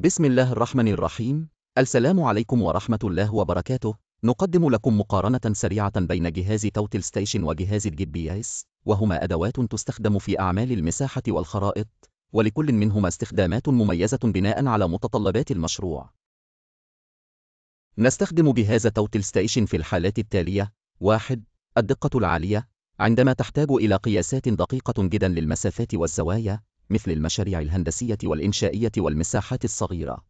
بسم الله الرحمن الرحيم السلام عليكم ورحمة الله وبركاته نقدم لكم مقارنة سريعة بين جهاز توتل ستيشن وجهاز الجي بي اس وهما أدوات تستخدم في أعمال المساحة والخرائط ولكل منهما استخدامات مميزة بناء على متطلبات المشروع نستخدم جهاز توتل ستيشن في الحالات التالية 1. الدقة العالية عندما تحتاج إلى قياسات دقيقة جدا للمسافات والزوايا مثل المشاريع الهندسية والإنشائية والمساحات الصغيرة.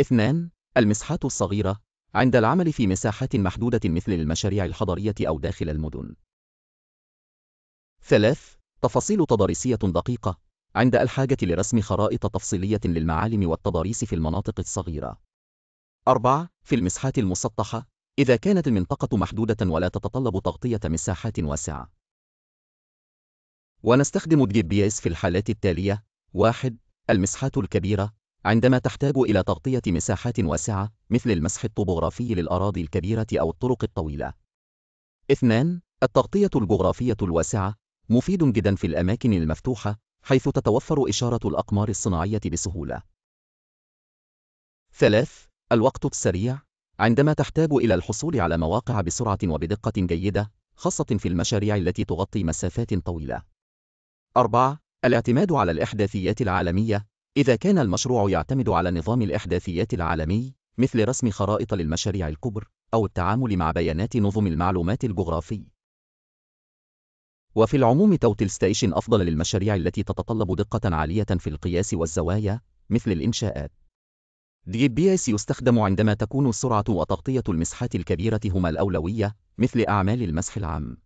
2. المساحات الصغيرة عند العمل في مساحات محدودة مثل المشاريع الحضرية أو داخل المدن. 3. تفاصيل تضاريسية دقيقة عند الحاجة لرسم خرائط تفصيلية للمعالم والتضاريس في المناطق الصغيرة. 4. في المساحات المسطحة إذا كانت المنطقة محدودة ولا تتطلب تغطية مساحات واسعة. ونستخدم الجي بي اس في الحالات التالية 1- المسحات الكبيرة عندما تحتاج إلى تغطية مساحات واسعة مثل المسح الطبوغرافي للأراضي الكبيرة أو الطرق الطويلة. 2. التغطية الجغرافية الواسعة مفيد جدا في الأماكن المفتوحة حيث تتوفر إشارة الأقمار الصناعية بسهولة. 3. الوقت السريع عندما تحتاج إلى الحصول على مواقع بسرعة وبدقة جيدة خاصة في المشاريع التي تغطي مسافات طويلة. 4. الاعتماد على الإحداثيات العالمية إذا كان المشروع يعتمد على نظام الإحداثيات العالمي مثل رسم خرائط للمشاريع الكبر أو التعامل مع بيانات نظم المعلومات الجغرافي وفي العموم توتل ستيشن أفضل للمشاريع التي تتطلب دقة عالية في القياس والزوايا مثل الإنشاءات دي بي اس يستخدم عندما تكون السرعة وتغطية المساحات الكبيرة هما الأولوية مثل أعمال المسح العام